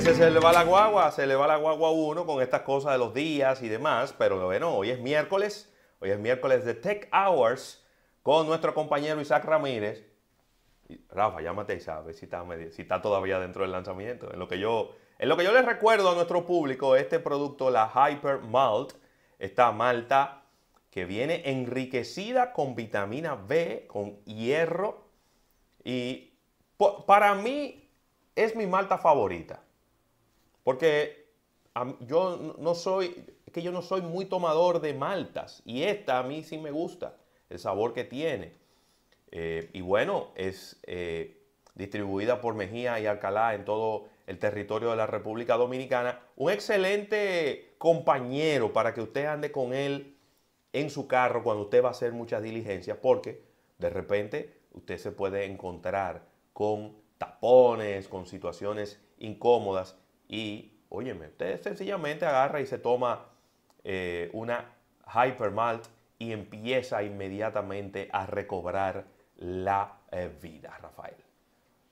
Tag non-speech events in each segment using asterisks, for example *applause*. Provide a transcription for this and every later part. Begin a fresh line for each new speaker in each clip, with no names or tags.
se le va la guagua, se le va la guagua a uno con estas cosas de los días y demás, pero bueno, hoy es miércoles, hoy es miércoles de Tech Hours con nuestro compañero Isaac Ramírez. Rafa, llámate Isaac, si está, si está todavía dentro del lanzamiento. En lo, que yo, en lo que yo les recuerdo a nuestro público, este producto, la Hyper Malt, esta malta que viene enriquecida con vitamina B, con hierro. Y para mí es mi malta favorita. Porque yo no soy, que yo no soy muy tomador de maltas y esta a mí sí me gusta, el sabor que tiene. Eh, y bueno, es eh, distribuida por Mejía y Alcalá en todo el territorio de la República Dominicana. Un excelente compañero para que usted ande con él en su carro cuando usted va a hacer muchas diligencias, porque de repente usted se puede encontrar con tapones, con situaciones incómodas y, óyeme, usted sencillamente agarra y se toma eh, una Hypermalt y empieza inmediatamente a recobrar la eh, vida, Rafael.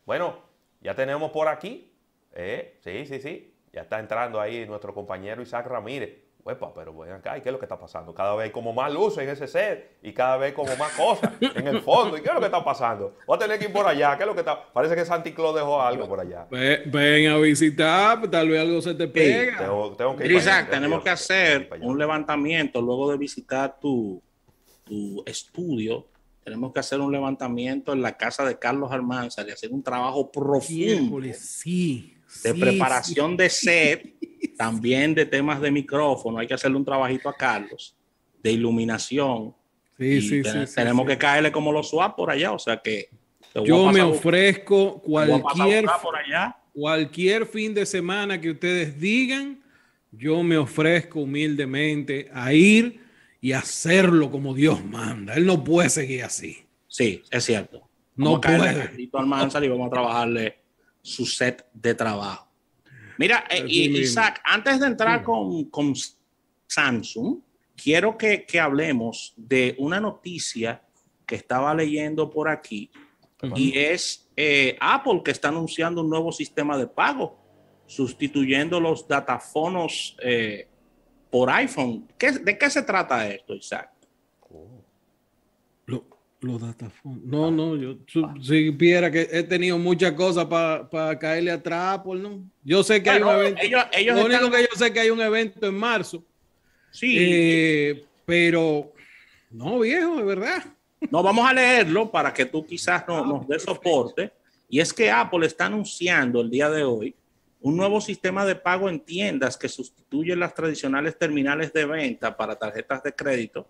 Bueno, ya tenemos por aquí. Eh, sí, sí, sí. Ya está entrando ahí nuestro compañero Isaac Ramírez pero ven acá, ¿y qué es lo que está pasando? Cada vez hay como más luces en ese set y cada vez como más cosas en el fondo. ¿Y qué es lo que está pasando? Voy a tener que ir por allá,
¿qué es lo que está? Parece que Santi Claus dejó algo por allá.
Ven, a visitar, tal vez algo se te pega.
Exacto. tenemos que hacer un levantamiento luego de visitar tu, estudio tenemos que hacer un levantamiento en la casa de Carlos Almanzar y hacer un trabajo profundo.
Sí, de preparación
de set, *laughs* también de temas de micrófono, hay que hacerle un trabajito a Carlos, de iluminación. Sí, sí, sí, Tenemos que caerle como los SWAT por allá, o sea que... Yo me
ofrezco cualquier, cualquier fin de semana que ustedes digan, yo me ofrezco humildemente a ir y hacerlo como Dios manda. Él no puede seguir así. Sí, es cierto. no puede. y
vamos a trabajarle su set de trabajo. Mira, eh, Isaac, antes de entrar con, con Samsung, quiero que, hablemos de una noticia que estaba leyendo por aquí y es eh, Apple que está anunciando un nuevo sistema de pago sustituyendo los datafonos eh, por iPhone. ¿De qué se trata esto, Isaac? Oh.
Los datafones. No, ah. no, yo ah. si que he tenido muchas cosas para caerle atrás, por no. Yo sé que hay un evento. Ellos, que yo sé que hay un evento en marzo. Sí. Eh, pero no, viejo, de verdad. No, vamos a leerlo para que tú quizás no, nos dé soporte.
Y es que Apple está anunciando el día de hoy un nuevo sistema de pago en tiendas que sustituye las tradicionales terminales de venta para tarjetas de crédito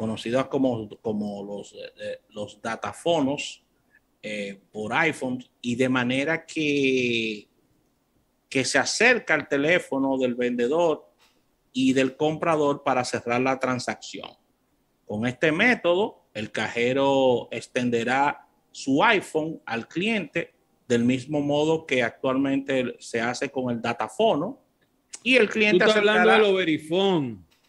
conocidas como, como los, eh, los datafonos eh, por iPhone y de manera que, que se acerca al teléfono del vendedor y del comprador para cerrar la transacción. Con este método, el cajero extenderá su iPhone al cliente del mismo modo que actualmente se hace con el datafono
y el cliente... hablando de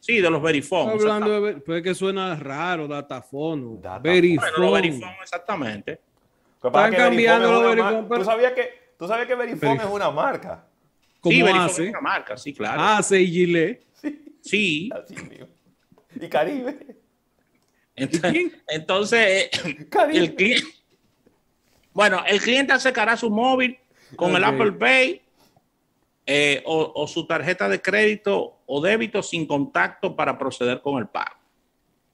Sí, de los verifones. Hablando de, pues que suena raro,
datafono. Datafone. Verifone. exactamente. Están cambiando los verifones.
¿Tú, sabías que, que verifone es una marca.
¿Cómo sí, verifone es una marca, sí, claro. Ah, hace y Gillette. Sí. sí. Y Caribe. Entonces, eh, Caribe. el cliente... Bueno, el cliente acercará su móvil con el Apple Pay eh, o, su tarjeta de crédito o débito sin contacto para proceder con el pago.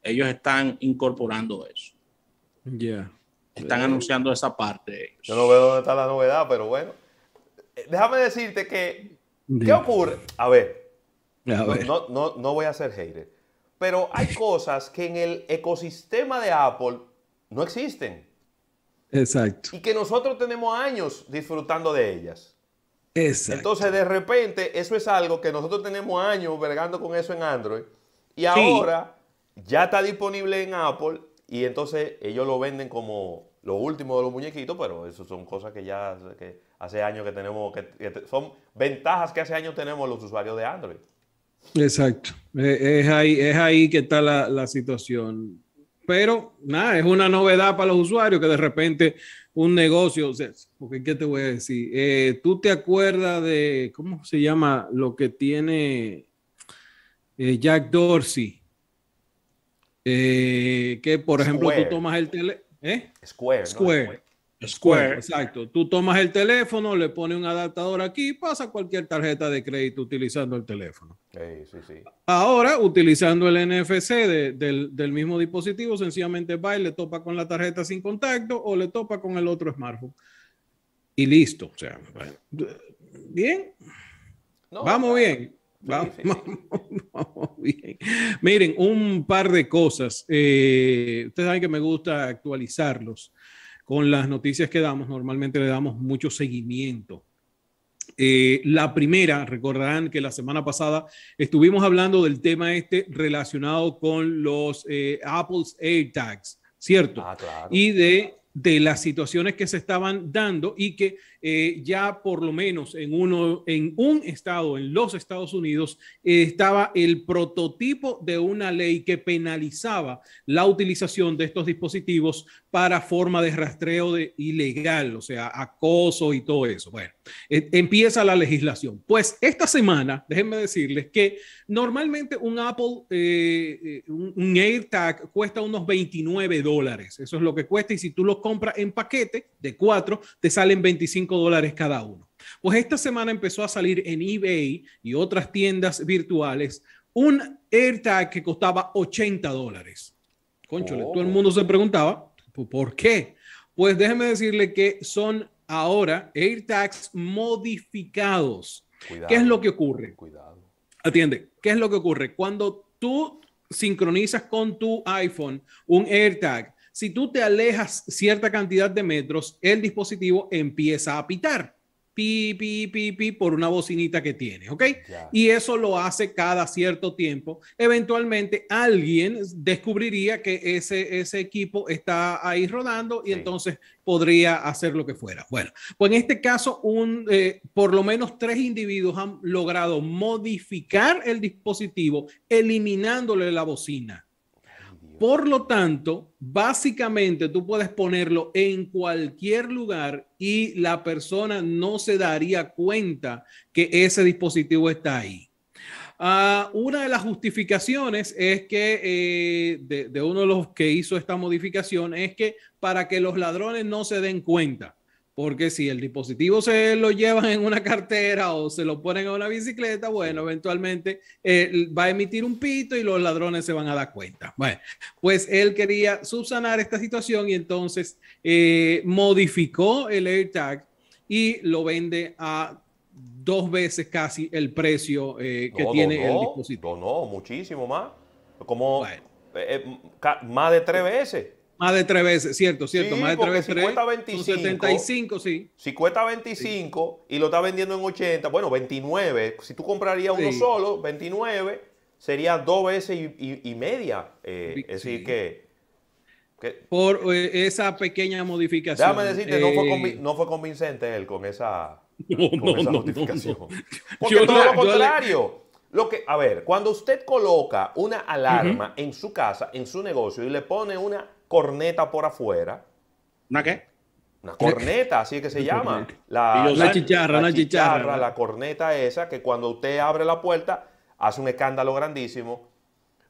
Ellos están incorporando eso. Ya. Están anunciando esa parte.
Yo no veo dónde está la novedad, pero bueno. Eh, déjame decirte que. ¿Qué ocurre? A ver. No, no voy a ser hater. Pero hay cosas que en el ecosistema de Apple no existen. Exacto. Y que nosotros tenemos años disfrutando de ellas.
Entonces,
de repente, eso es algo que nosotros tenemos años vergando con eso en Android. Y ahora ya está disponible en Apple. Y entonces ellos lo venden como lo último de los muñequitos, pero eso son cosas que ya que hace años que tenemos, que, son ventajas que hace años tenemos los usuarios de Android.
Exacto. Eh, es ahí, es ahí que está la, la situación. Pero nada, es una novedad para los usuarios que de repente un negocio, o sea, porque ¿qué te voy a decir? Eh, ¿Tú te acuerdas de, cómo se llama, lo que tiene eh, Jack Dorsey? Eh, que, por ejemplo, tú tomas el tele... Square. Square. Square. Square, pues, exacto. Tú tomas el teléfono, le pones un adaptador aquí y pasa cualquier tarjeta de crédito utilizando el teléfono.
Sí, sí, sí.
Ahora, utilizando el NFC del, del, mismo dispositivo, sencillamente va y le topa con la tarjeta sin contacto o le topa con el otro smartphone. Y listo. O sea, bien. Vamos bien. *laughs* Vamos, bien. Miren, un par de cosas. Eh, ustedes saben que me gusta actualizarlos con las noticias que damos, normalmente le damos mucho seguimiento. Eh, la primera, recordarán que la semana pasada estuvimos hablando del tema este relacionado con los eh, Apple's AirTags, ¿cierto? Ah, claro. Y de de las situaciones que se estaban dando y que eh, ya por lo menos en, uno, en un estado, en los Estados Unidos, eh, estaba el prototipo de una ley que penalizaba la utilización de estos dispositivos para forma de rastreo ilegal, o sea, acoso y todo eso. Bueno, eh, empieza la legislación. Pues esta semana, déjenme decirles que normalmente un Apple, un, AirTag cuesta unos 29 dólares, eso es lo que cuesta y si tú lo compra en paquete de cuatro, te salen 25 dólares cada uno. Pues esta semana empezó a salir en eBay y otras tiendas virtuales un AirTag que costaba 80 dólares. Conchole, todo el oh. mundo se preguntaba, pues, ¿por qué? Pues déjeme decirle que son ahora AirTags modificados. ¿Qué es lo que ocurre? Cuidado. Atiende, ¿qué es lo que ocurre? Cuando tú sincronizas con tu iPhone un AirTag, si tú te alejas cierta cantidad de metros, el dispositivo empieza a pitar. Pi, pi, pi, pi, por una bocinita que tiene, ¿ok? Y eso lo hace cada cierto tiempo. Eventualmente alguien descubriría que ese, ese equipo está ahí rodando y entonces podría hacer lo que fuera. Bueno, pues en este caso, un, eh, por lo menos tres individuos han logrado modificar el dispositivo eliminándole la bocina por lo tanto, básicamente tú puedes ponerlo en cualquier lugar y la persona no se daría cuenta que ese dispositivo está ahí. Ah, una de las justificaciones es que eh, de uno de los que hizo esta modificación es que para que los ladrones no se den cuenta. Porque si el dispositivo se lo llevan en una cartera o se lo ponen en una bicicleta, bueno, eventualmente eh, va a emitir un pito y los ladrones se van a dar cuenta. Bueno, pues él quería subsanar esta situación y entonces eh, modificó el AirTag y lo vende a dos veces casi el precio eh, que tiene el
dispositivo. No, muchísimo más. Como más de tres veces.
Más de tres veces, cierto, cierto, más de tres veces. Si cuesta 25, 75,
sí. Si cuesta 25 y lo está vendiendo en 80, bueno, 29. Si tú comprarías uno solo, 29 sería dos veces y, media.
Eh, es decir, que, Por eh, esa pequeña modificación. Déjame decirte,
no, fue eh, convincente él con esa,
*laughs* no, no, notificación. *laughs*
Porque todo lo contrario. que, a ver, cuando usted coloca una alarma en su casa, en su negocio y le pone una corneta por afuera. ¿Una qué? Una corneta, así es que se llama. La, chicharra, la, chicharra, la corneta esa que cuando usted abre la puerta hace un escándalo grandísimo.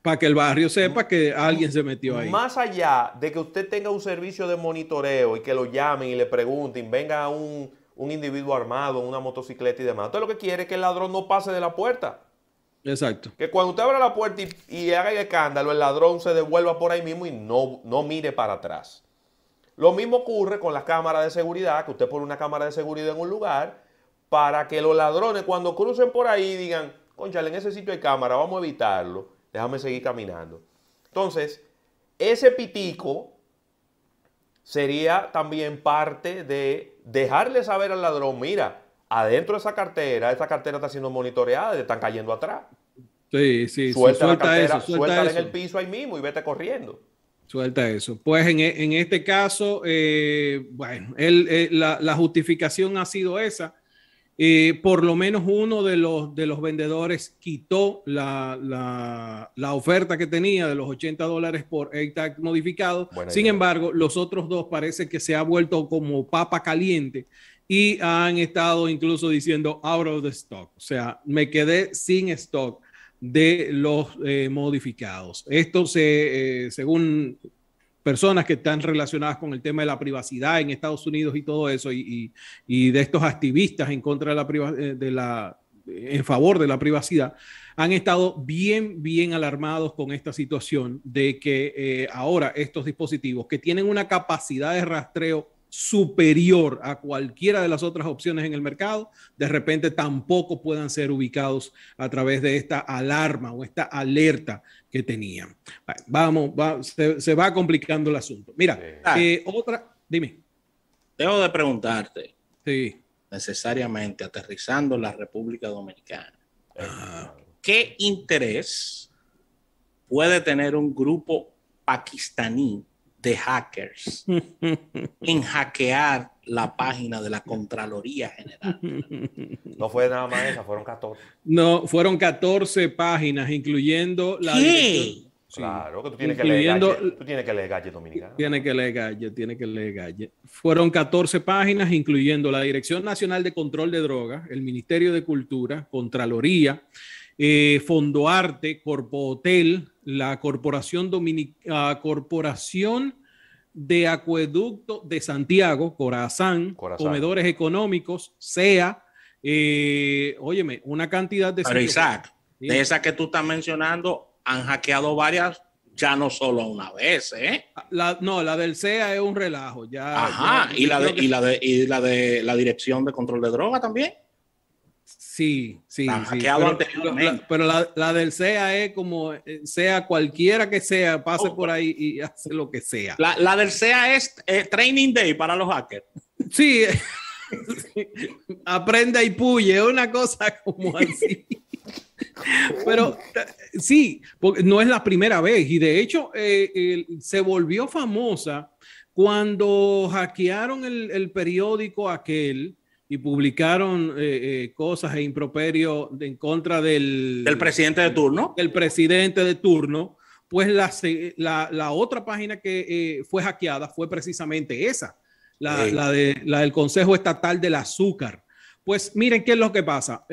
Para que el barrio sepa que alguien se metió ahí.
Más allá de que usted tenga un servicio de monitoreo y que lo llamen y le pregunten, venga un, un individuo armado, una motocicleta y demás. Usted lo que quiere es que el ladrón no pase de la puerta. Exacto. Que cuando usted abra la puerta y, haga el escándalo, el ladrón se devuelva por ahí mismo y no, no mire para atrás. Lo mismo ocurre con las cámaras de seguridad, que usted pone una cámara de seguridad en un lugar para que los ladrones cuando crucen por ahí digan, conchale, en ese sitio hay cámara, vamos a evitarlo, déjame seguir caminando. Entonces, ese pitico sería también parte de dejarle saber al ladrón, mira, adentro de esa cartera, esa cartera está siendo monitoreada
y están cayendo atrás. Sí, sí, suelta, eso, suelta en el
piso ahí mismo y vete corriendo.
Suelta eso. Pues en, e, este caso, eh, bueno, eh, la, justificación ha sido esa. Eh, por lo menos uno de los, de los vendedores quitó la, oferta que tenía de los 80 dólares por AirTag modificado. Sin embargo, los otros dos parece que se ha vuelto como papa caliente y han estado incluso diciendo out of the stock, o sea, me quedé sin stock de los eh, modificados. Esto se, eh, según personas que están relacionadas con el tema de la privacidad en Estados Unidos y todo eso, y, de estos activistas en contra de la, privacidad, eh, de la en favor de la privacidad, han estado bien, bien alarmados con esta situación de que ahora estos dispositivos que tienen una capacidad de rastreo superior a cualquiera de las otras opciones en el mercado, de repente tampoco puedan ser ubicados a través de esta alarma o esta alerta que tenían. Vamos, se, va complicando el asunto. Mira, eh, otra, dime.
Debo de preguntarte. Sí. Necesariamente aterrizando la República Dominicana. Ah. ¿Qué interés puede tener un grupo pakistaní de hackers
*laughs*
en hackear la página de la Contraloría General. No fue nada más esa, fueron 14.
No, fueron 14 páginas, incluyendo la... Sí. Claro, que tú tienes, que leer tú
tienes que leer galle dominicana.
Tiene que leer galle, tiene que leer galle. Fueron 14 páginas, incluyendo la Dirección Nacional de Control de Drogas, el Ministerio de Cultura, Contraloría, eh, Fondo Arte, Corpo Hotel, la Corporación, Dominic ah, Corporación de Acueducto de Santiago, Corazán, Comedores Económicos, SEA, eh, óyeme, una cantidad de... Pero
de esas que tú estás mencionando, han hackeado varias ya no solo una
vez, ¿eh? Ah, no, la del Sea es un relajo, ya. Ajá, y, la de, y,
la de, y la de la dirección de control de droga también. Sí, sí. sí.
Pero, la, la, del SEA es como eh, sea cualquiera que sea, pase oh. por ahí y *laughs* hace lo que sea. La, del SEA es eh, Training Day para los hackers. Sí. *laughs* aprende Aprenda y puye, una cosa *laughs* como así. Pero eh, sí, porque no es la primera vez y de hecho se volvió famosa cuando hackearon el, el periódico aquel y publicaron eh, eh, cosas e improperio en contra del, presidente de turno. el presidente de turno, pues la, otra página que eh, fue hackeada fue precisamente esa, la, de, la del Consejo Estatal del Azúcar. Pues miren qué es lo que pasa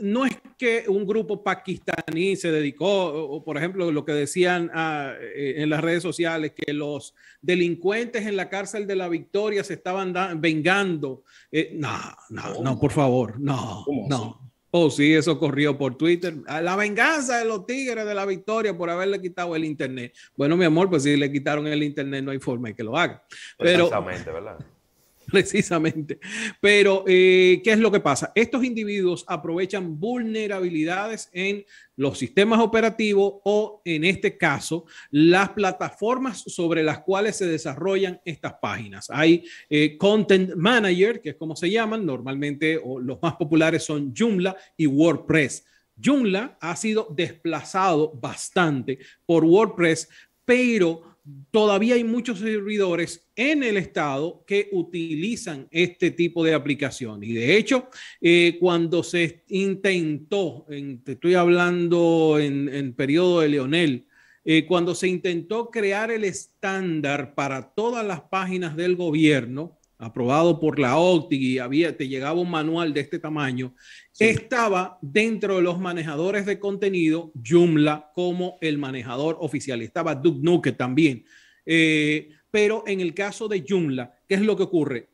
no es que un grupo pakistaní se dedicó, por ejemplo, lo que decían ah, eh, en las redes sociales, que los delincuentes en la cárcel de la Victoria se estaban vengando. Eh, no, no, no, por favor, no, no. Oh, sí, eso corrió por Twitter. La venganza de los tigres de la victoria por haberle quitado el internet. Bueno, mi amor, pues si le quitaron el internet no hay forma de que lo haga. Pero, Exactamente, ¿verdad? *laughs* precisamente. Pero, eh, ¿qué es lo que pasa? Estos individuos aprovechan vulnerabilidades en los sistemas operativos o, en este caso, las plataformas sobre las cuales se desarrollan estas páginas. Hay eh, Content Manager, que es como se llaman normalmente, o los más populares son Joomla y WordPress. Joomla ha sido desplazado bastante por WordPress, pero todavía hay muchos servidores en el Estado que utilizan este tipo de aplicación. Y de hecho, eh, cuando se intentó, te estoy hablando en, el periodo de Leonel, eh, cuando se intentó crear el estándar para todas las páginas del gobierno, aprobado por la OCTI y había, te llegaba un manual de este tamaño, estaba dentro de los manejadores de contenido Joomla como el manejador oficial. Estaba Duke Nuke también. Eh, pero en el caso de Joomla, ¿qué es lo que ocurre?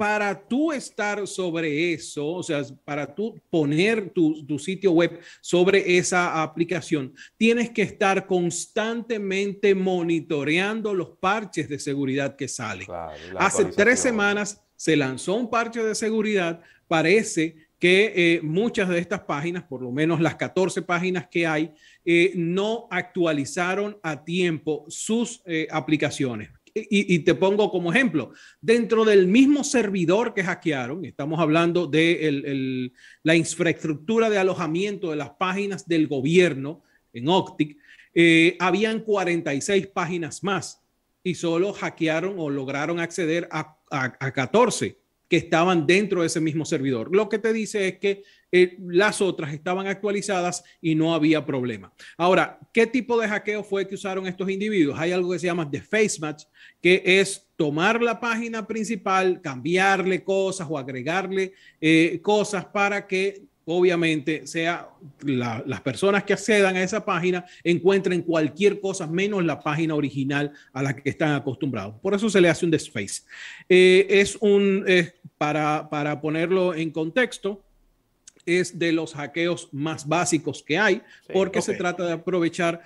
para tú estar sobre eso, o sea, para tú poner tu, sitio web sobre esa aplicación, tienes que estar constantemente monitoreando los parches de seguridad que salen. Hace tres semanas se lanzó un parche de seguridad, parece que eh, muchas de estas páginas, por lo menos las 14 páginas que hay, eh, no actualizaron a tiempo sus eh, aplicaciones y, te pongo como ejemplo, dentro del mismo servidor que hackearon, estamos hablando de la infraestructura de alojamiento de las páginas del gobierno en Optic, eh, habían 46 páginas más y solo hackearon o lograron acceder a 14 que estaban dentro de ese mismo servidor. Lo que te dice es que eh, las otras estaban actualizadas y no había problema. Ahora, ¿qué tipo de hackeo fue que usaron estos individuos? Hay algo que se llama The Face Match, que es tomar la página principal, cambiarle cosas o agregarle eh, cosas para que obviamente sea las personas que accedan a esa página encuentren cualquier cosa menos la página original a la que están acostumbrados. Por eso se le hace un desface. Eh, es un, para, para ponerlo en contexto, es de los hackeos más básicos que hay, porque se trata de aprovechar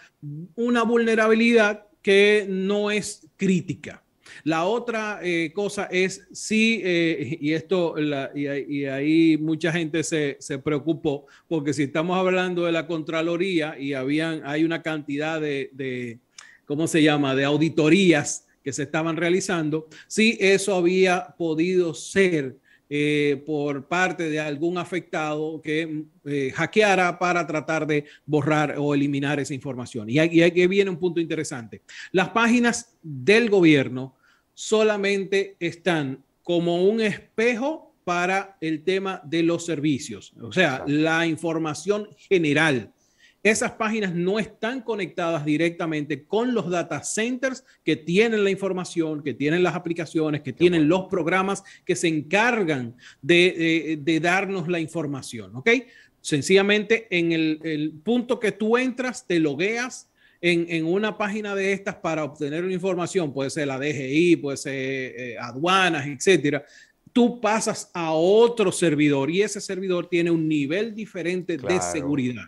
una vulnerabilidad que no es crítica. La otra eh, cosa es si, eh, y esto, y, ahí mucha gente se, se, preocupó, porque si estamos hablando de la Contraloría y habían, hay una cantidad de, de ¿cómo se llama?, de auditorías que se estaban realizando, si eso había podido ser eh, por parte de algún afectado que eh, hackeara para tratar de borrar o eliminar esa información. Y aquí, aquí viene un punto interesante. Las páginas del gobierno solamente están como un espejo para el tema de los servicios, o sea, la información general esas páginas no están conectadas directamente con los data centers que tienen la información, que tienen las aplicaciones, que tienen los programas que se encargan de, darnos la información, ¿ok? Sencillamente en el, punto que tú entras, te logueas, en, una página de estas para obtener una información, puede ser la DGI, puede ser eh, aduanas, etcétera, tú pasas a otro servidor y ese servidor tiene un nivel diferente de seguridad.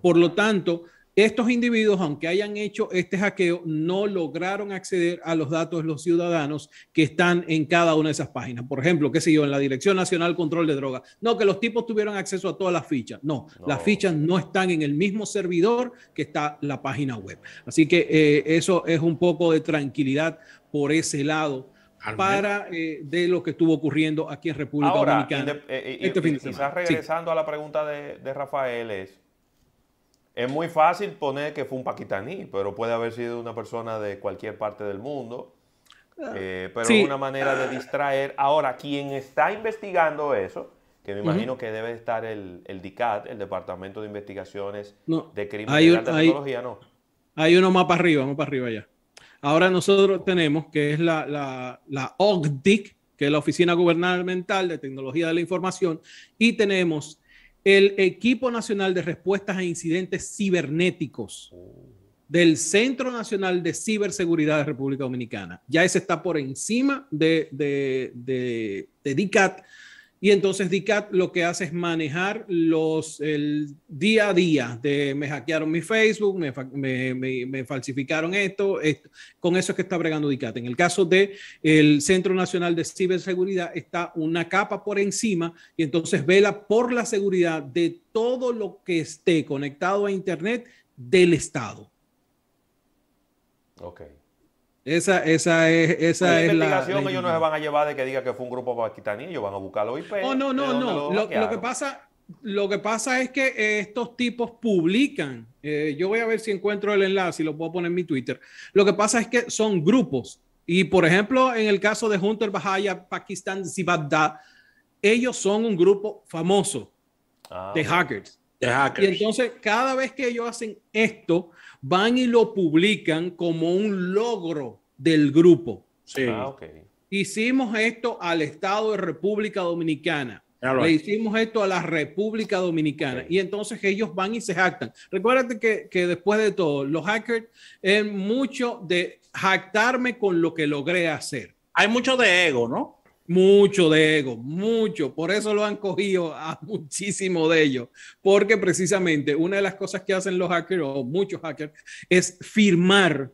Por lo tanto, estos individuos, aunque hayan hecho este hackeo, no lograron acceder a los datos de los ciudadanos que están en cada una de esas páginas. Por ejemplo, qué sé yo, en la Dirección Nacional Control de Drogas. No, que los tipos tuvieron acceso a todas las fichas. No, las fichas no están en el mismo servidor que está la página web. Así que eh, eso es un poco de tranquilidad por ese lado para eh, de lo que estuvo ocurriendo aquí en República Dominicana. Eh, eh, este quizás regresando
a la pregunta de, Rafael es, muy fácil poner que fue un paquitaní pero puede haber sido una persona de cualquier parte del mundo. Ah, pero una manera de distraer. Ahora, quien está investigando eso, que me imagino que debe estar el, DICAT, el Departamento de Investigaciones de Crimen de Tecnología, hay, ¿no?
Hay uno más para arriba, más para arriba ya. Ahora nosotros tenemos, que es la, la, OGDIC, que es la Oficina Gubernamental de Tecnología de la Información, y tenemos el Equipo Nacional de Respuestas a e Incidentes Cibernéticos del Centro Nacional de Ciberseguridad de República Dominicana. Ya ese está por encima de, de, de, de DICAT, y entonces DICAT lo que hace es manejar los, el día a día de me hackearon mi Facebook, me, me, falsificaron esto, Con eso es que está bregando DICAT. En el caso del el Centro Nacional de Ciberseguridad está una capa por encima y entonces vela por la seguridad de todo lo que esté conectado a Internet del Estado. Ok. Esa, esa es, esa la investigación ellos no se van
a llevar de que diga que fue un grupo paquistaní, ellos van a buscar los pues, IP. Oh, no, no, no. Lo, que
pasa, lo que pasa es que estos tipos publican. Eh, yo voy a ver si encuentro el enlace y lo puedo poner en mi Twitter. Lo que pasa es que son grupos. Y por ejemplo, en el caso de Hunter Bahaya, Pakistán, Zibadda, ellos son un grupo famoso ah, hackers. De hackers. Y entonces, cada vez que ellos hacen esto, van y lo publican como un logro del grupo. Sí. Ah, ah, hicimos esto al Estado de República Dominicana. Le hicimos esto a la República Dominicana y entonces ellos van y se jactan. Recuérdate que, que después de todo, los hackers es mucho de jactarme con lo que logré hacer. Hay mucho de ego, ¿no? Mucho de ego, mucho. Por eso lo han cogido a *laughs* muchísimo de ellos. Porque precisamente una de las cosas que hacen los hackers o muchos hackers es firmar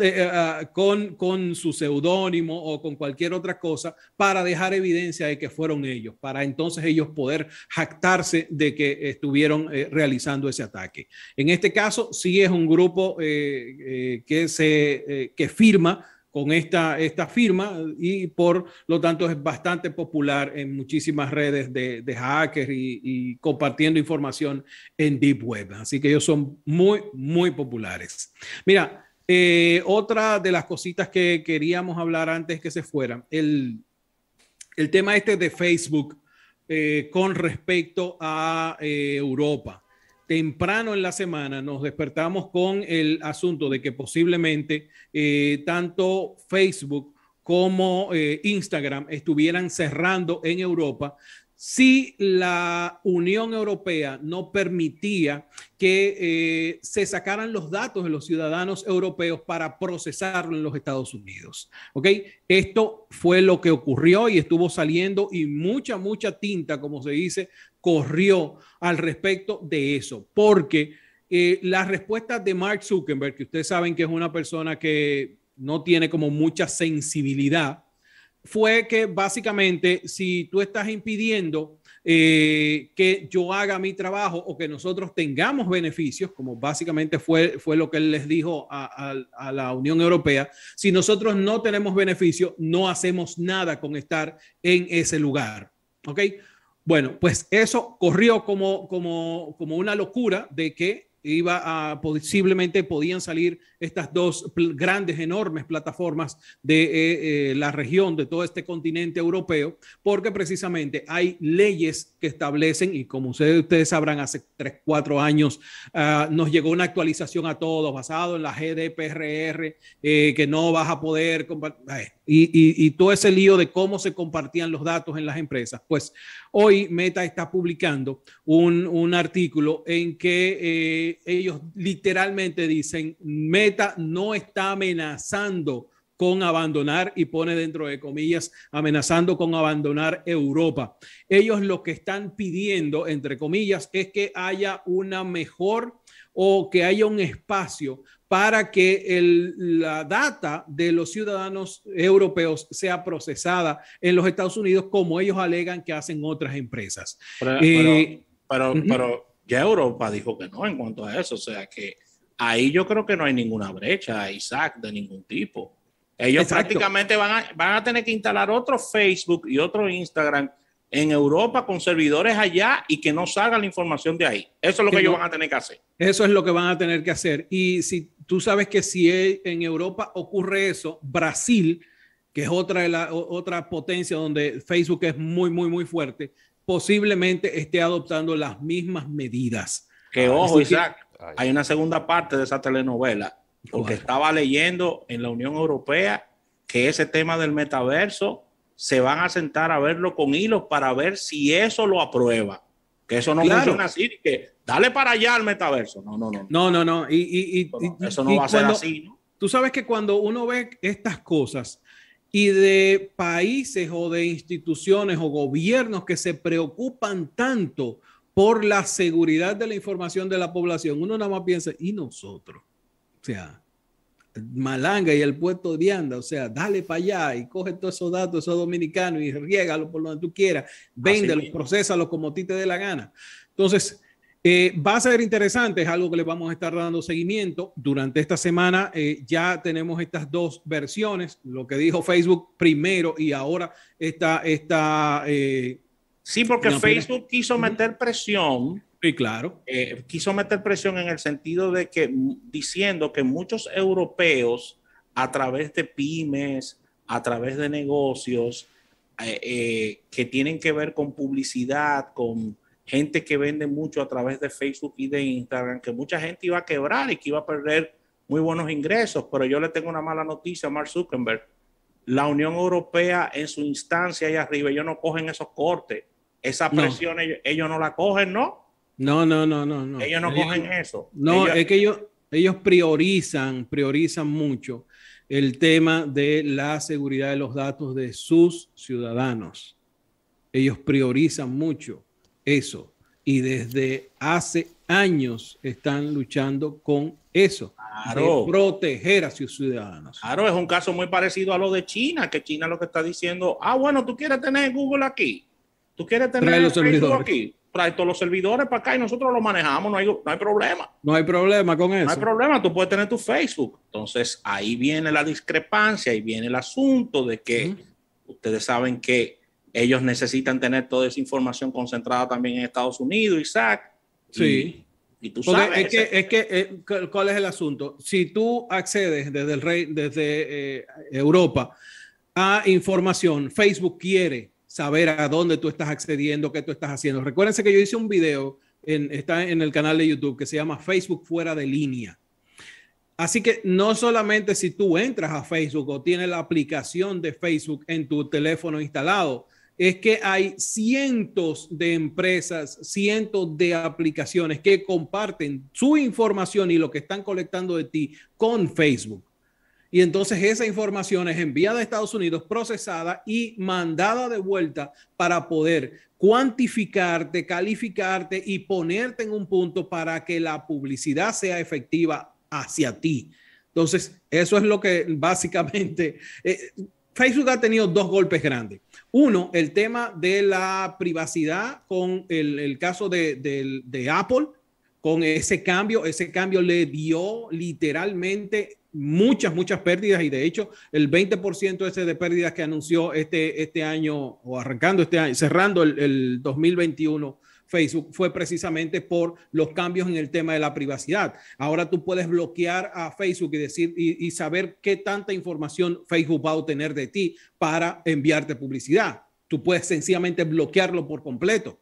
eh, ah, con, con su seudónimo o con cualquier otra cosa para dejar evidencia de que fueron ellos, para entonces ellos poder jactarse de que estuvieron eh, realizando ese ataque. En este caso, sí es un grupo eh, que, se, que firma con esta, esta firma y por lo tanto es bastante popular en muchísimas redes de, hackers y, compartiendo información en Deep Web. Así que ellos son muy, muy populares. Mira, eh, otra de las cositas que queríamos hablar antes que se fuera, el, tema este de Facebook eh, con respecto a eh, Europa temprano en la semana nos despertamos con el asunto de que posiblemente eh, tanto Facebook como eh, Instagram estuvieran cerrando en Europa si la Unión Europea no permitía que eh, se sacaran los datos de los ciudadanos europeos para procesarlo en los Estados Unidos. ¿Ok? Esto fue lo que ocurrió y estuvo saliendo y mucha, mucha tinta, como se dice, corrió al respecto de eso, porque eh, las respuestas de Mark Zuckerberg, que ustedes saben que es una persona que no tiene como mucha sensibilidad, fue que básicamente si tú estás impidiendo eh, que yo haga mi trabajo o que nosotros tengamos beneficios, como básicamente fue, fue lo que él les dijo a, la Unión Europea, si nosotros no tenemos beneficios, no hacemos nada con estar en ese lugar. ¿Ok? Bueno, pues eso corrió como, como, una locura de que iba posiblemente podían salir estas dos grandes, enormes plataformas de eh, eh, la región, de todo este continente europeo, porque precisamente hay leyes que establecen, y como ustedes, sabrán, hace tres cuatro años ah, nos llegó una actualización a todos basado en la GDPRR, eh, que no vas a poder y, todo ese lío de cómo se compartían los datos en las empresas. Pues hoy Meta está publicando un, un artículo en que ellos literalmente dicen, Meta, no está amenazando con abandonar, y pone dentro de comillas, amenazando con abandonar Europa. Ellos lo que están pidiendo, entre comillas, es que haya una mejor o que haya un espacio para que la data de los ciudadanos europeos sea procesada en los Estados Unidos como ellos alegan que hacen otras empresas. Pero, eh,
ya Europa dijo que no en cuanto a eso, o sea que ahí yo creo que no hay ninguna brecha, Isaac, de ningún tipo. Ellos prácticamente van a, van a tener que instalar otro Facebook y otro Instagram en Europa con servidores allá y que no salga la información de ahí.
Eso es lo que, ellos van a tener que hacer. Eso es lo que van a tener que hacer. Y si tú sabes que si en Europa ocurre eso, Brasil, que es otra, la, otra potencia donde Facebook es muy, muy, muy fuerte, posiblemente esté adoptando las mismas medidas.
Que ojo, Isaac, hay una segunda parte de esa telenovela, porque estaba leyendo en la Unión Europea que ese tema del metaverso se van a sentar a verlo con hilos para ver si eso lo aprueba. Que eso no a ser
así, que
dale para allá al metaverso.
No, no, no. No, no, no. Y, eso no va a ser así, ¿no? Tú sabes que cuando uno ve estas cosas y de países o de instituciones o gobiernos que se preocupan tanto por la seguridad de la información de la población, uno nada más piensa, ¿y nosotros? O sea, Malanga y el puerto de Anda, o sea, dale para allá y coge todos esos datos, esos dominicanos y riégalos por donde tú quieras, véndelos, procesalos como a ti te dé la gana. Entonces, eh, va a ser interesante, es algo que le vamos a estar dando seguimiento. Durante esta semana eh, ya tenemos estas dos versiones, lo que dijo Facebook primero y ahora está esta eh, Sí, porque Facebook
quiso meter presión. Sí, claro. Eh, quiso meter presión en el sentido de que mm, diciendo que muchos europeos a través de pymes, a través de negocios eh, eh, que tienen que ver con publicidad, con gente que vende mucho a través de Facebook y de Instagram, que mucha gente iba a quebrar y que iba a perder muy buenos ingresos. Pero yo le tengo una mala noticia a Mark Zuckerberg. La Unión Europea en su instancia y arriba, ellos no cogen esos cortes. Esa presión Ellos, no la cogen, ¿no?
No, no, no, no. no. Ellos no cogen eso. No, es que ellos, ellos priorizan, priorizan mucho el tema de la seguridad de los datos de sus ciudadanos. Ellos priorizan mucho eso y desde hace años están luchando con eso, claro. de proteger a sus ciudadanos.
Claro, es un caso muy parecido a lo de China, que China lo que está diciendo, ah, bueno, tú quieres tener Google aquí, ¿Tú quieres tener los servidores. aquí? todos los servidores para acá y nosotros los manejamos, no hay, problema. No hay problema con eso. No hay problema, tú puedes tener tu Facebook. Entonces ahí viene la discrepancia, ahí viene el asunto de que ustedes saben que ellos necesitan tener toda esa información concentrada también en Estados Unidos, Isaac. Sí. Y, tú sabes. Es
que, eh, ¿cuál es el asunto? Si tú accedes desde, el rey, desde eh, Europa a información, Facebook quiere saber a dónde tú estás accediendo, qué tú estás haciendo. Recuérdense que yo hice un video, está en el canal de YouTube, que se llama Facebook fuera de línea. Así que no solamente si tú entras a Facebook o tienes la aplicación de Facebook en tu teléfono instalado, es que hay cientos de empresas, cientos de aplicaciones que comparten su información y lo que están colectando de ti con Facebook y entonces esa información es enviada a Estados Unidos, procesada y mandada de vuelta para poder cuantificarte, calificarte y ponerte en un punto para que la publicidad sea efectiva hacia ti. Entonces, eso es lo que básicamente... Eh, Facebook ha tenido dos golpes grandes. Uno, el tema de la privacidad con el, caso de Apple, con ese cambio. Ese cambio le dio literalmente muchas, muchas pérdidas y de hecho el 20% ese de pérdidas que anunció este, este año o arrancando este año, cerrando el, 2021. Facebook fue precisamente por los cambios en el tema de la privacidad. Ahora tú puedes bloquear a Facebook y decir y saber qué tanta información Facebook va a obtener de ti para enviarte publicidad. Tú puedes sencillamente bloquearlo por completo.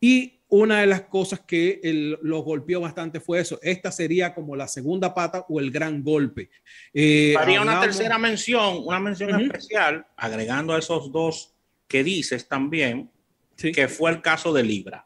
Y una de las cosas que los golpeó bastante fue eso. Esta sería como la segunda pata o el gran golpe. Eh, Haría una tercera mención, una mención especial,
agregando a esos dos que dices también, que fue el caso de Libra.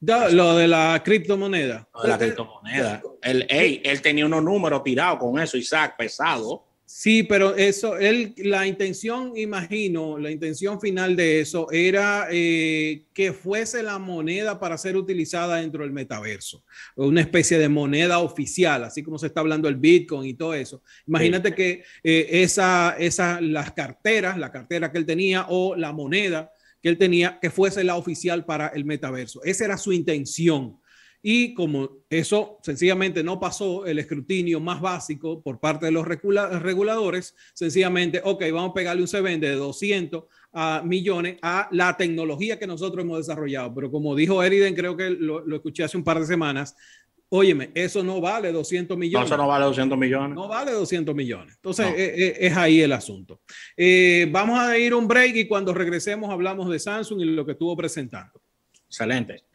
lo de la criptomoneda. Lo de la
criptomoneda. El, él tenía unos números tirados con eso, Isaac, pesado.
Sí, pero eso, él, la intención, imagino, la intención final de eso era eh, que fuese la moneda para ser utilizada dentro del metaverso, una especie de moneda oficial, así como se está hablando el Bitcoin y todo eso. Imagínate que eh, esa, esa, las carteras, la cartera que él tenía o la moneda que él tenía, que fuese la oficial para el metaverso. Esa era su intención y como eso sencillamente no pasó, el escrutinio más básico por parte de los reguladores, sencillamente, ok, vamos a pegarle un CBN de 200 millones a la tecnología que nosotros hemos desarrollado. Pero como dijo Eriden, creo que lo, escuché hace un par de semanas, Óyeme, eso no vale 200 millones. No, eso no vale 200 millones. No vale 200 millones. Entonces, eh, eh, es, ahí el asunto. Eh, vamos a ir un break y cuando regresemos hablamos de Samsung y lo que estuvo presentando. Excelente.